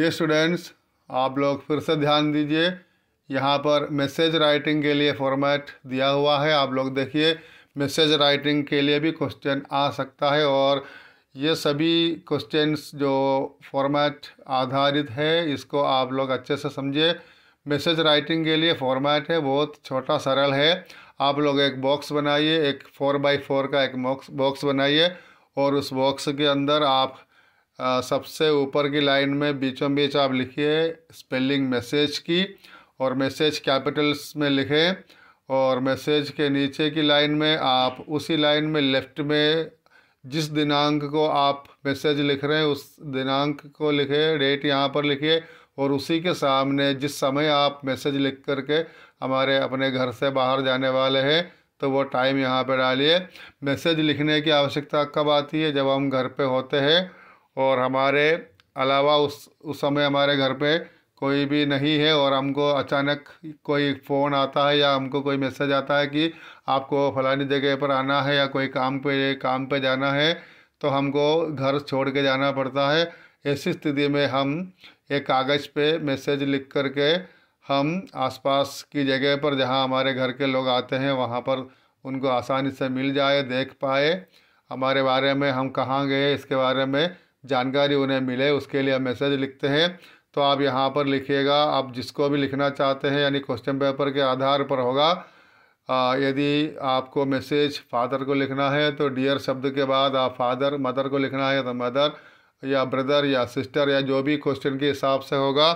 dear students आप लोग फिर से ध्यान दीजिए यहाँ पर मैसेज राइटिंग के लिए फॉर्मेट दिया हुआ है आप लोग देखिए मैसेज राइटिंग के लिए भी क्वेश्चन आ सकता है और ये सभी क्वेश्चंस जो फॉर्मेट आधारित है इसको आप लोग अच्छे से समझिए मैसेज राइटिंग के लिए फॉर्मेट है बहुत छोटा सरल है आप लोग एक बॉक्स बनाइए एक फोर बाई फोर का एक बॉक्स बॉक्स बनाइए और उस बॉक्स के अंदर आप आ, सबसे ऊपर की लाइन में बीचों बीच आप लिखिए स्पेलिंग मैसेज की और मैसेज कैपिटल्स में लिखें और मैसेज के नीचे की लाइन में आप उसी लाइन में लेफ़्ट में जिस दिनांक को आप मैसेज लिख रहे हैं उस दिनांक को लिखे डेट यहाँ पर लिखिए और उसी के सामने जिस समय आप मैसेज लिख करके हमारे अपने घर से बाहर जाने वाले हैं तो वो टाइम यहाँ पर डालिए मैसेज लिखने की आवश्यकता कब आती है जब हम घर पे होते हैं और हमारे अलावा उस उस समय हमारे घर पे कोई भी नहीं है और हमको अचानक कोई फ़ोन आता है या हमको कोई मैसेज आता है कि आपको फलानी जगह पर आना है या कोई काम पे काम पे जाना है तो हमको घर छोड़ के जाना पड़ता है ऐसी स्थिति में हम एक कागज़ पे मैसेज लिख कर के हम आसपास की जगह पर जहाँ हमारे घर के लोग आते हैं वहाँ पर उनको आसानी से मिल जाए देख पाए हमारे बारे में हम कहाँ गए इसके बारे में जानकारी उन्हें मिले उसके लिए मैसेज लिखते हैं तो आप यहाँ पर लिखिएगा आप जिसको भी लिखना चाहते हैं यानी क्वेश्चन पेपर के आधार पर होगा यदि आपको मैसेज फादर को लिखना है तो डियर शब्द के बाद आप फादर मदर को लिखना है तो मदर या ब्रदर या सिस्टर या जो भी क्वेश्चन के हिसाब से होगा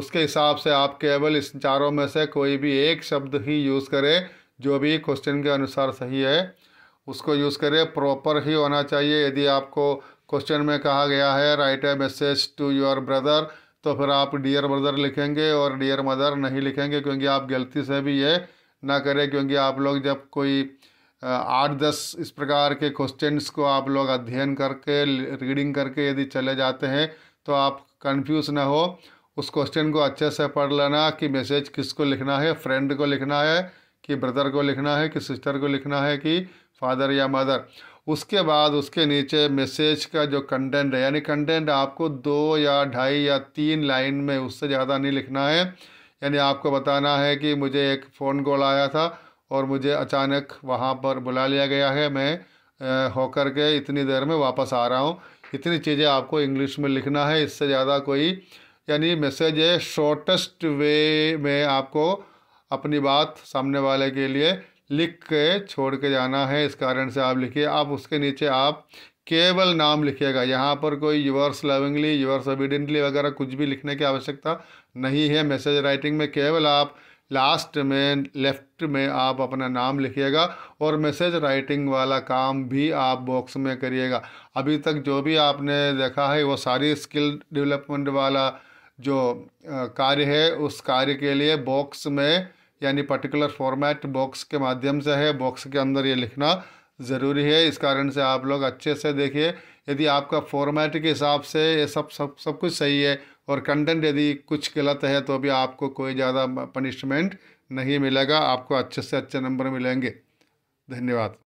उसके हिसाब से आप केवल इस चारों में से कोई भी एक शब्द ही यूज़ करें जो भी क्वेश्चन के अनुसार सही है उसको यूज़ करें प्रॉपर ही होना चाहिए यदि आपको क्वेश्चन में कहा गया है write a message to your brother तो फिर आप डियर ब्रदर लिखेंगे और डियर मदर नहीं लिखेंगे क्योंकि आप गलती से भी ये ना करें क्योंकि आप लोग जब कोई आठ दस इस प्रकार के क्वेश्चंस को आप लोग अध्ययन करके रीडिंग करके यदि चले जाते हैं तो आप कंफ्यूज ना हो उस क्वेश्चन को अच्छे से पढ़ लेना कि मैसेज किसको लिखना है फ्रेंड को लिखना है कि ब्रदर को लिखना है कि सिस्टर को लिखना है कि फादर या मदर उसके बाद उसके नीचे मैसेज का जो कंटेंट है यानी कंटेंट आपको दो या ढाई या तीन लाइन में उससे ज़्यादा नहीं लिखना है यानी आपको बताना है कि मुझे एक फ़ोन कॉल आया था और मुझे अचानक वहाँ पर बुला लिया गया है मैं होकर के इतनी देर में वापस आ रहा हूँ इतनी चीज़ें आपको इंग्लिश में लिखना है इससे ज़्यादा कोई यानी मैसेज है शॉर्टेस्ट वे में आपको अपनी बात सामने वाले के लिए लिख के छोड़ के जाना है इस कारण से आप लिखिए आप उसके नीचे आप केवल नाम लिखिएगा यहाँ पर कोई यूवर्स लविंगली यूवर्स ओबीडियंटली वगैरह कुछ भी लिखने की आवश्यकता नहीं है मैसेज राइटिंग में केवल आप लास्ट में लेफ्ट में आप अपना नाम लिखिएगा और मैसेज राइटिंग वाला काम भी आप बॉक्स में करिएगा अभी तक जो भी आपने देखा है वो सारी स्किल डेवलपमेंट वाला जो कार्य है उस कार्य के लिए बॉक्स में यानी पर्टिकुलर फॉर्मेट बॉक्स के माध्यम से है बॉक्स के अंदर ये लिखना ज़रूरी है इस कारण से आप लोग अच्छे से देखिए यदि आपका फॉर्मेट के हिसाब से ये सब सब सब कुछ सही है और कंटेंट यदि कुछ गलत है तो भी आपको कोई ज़्यादा पनिशमेंट नहीं मिलेगा आपको अच्छे से अच्छे नंबर मिलेंगे धन्यवाद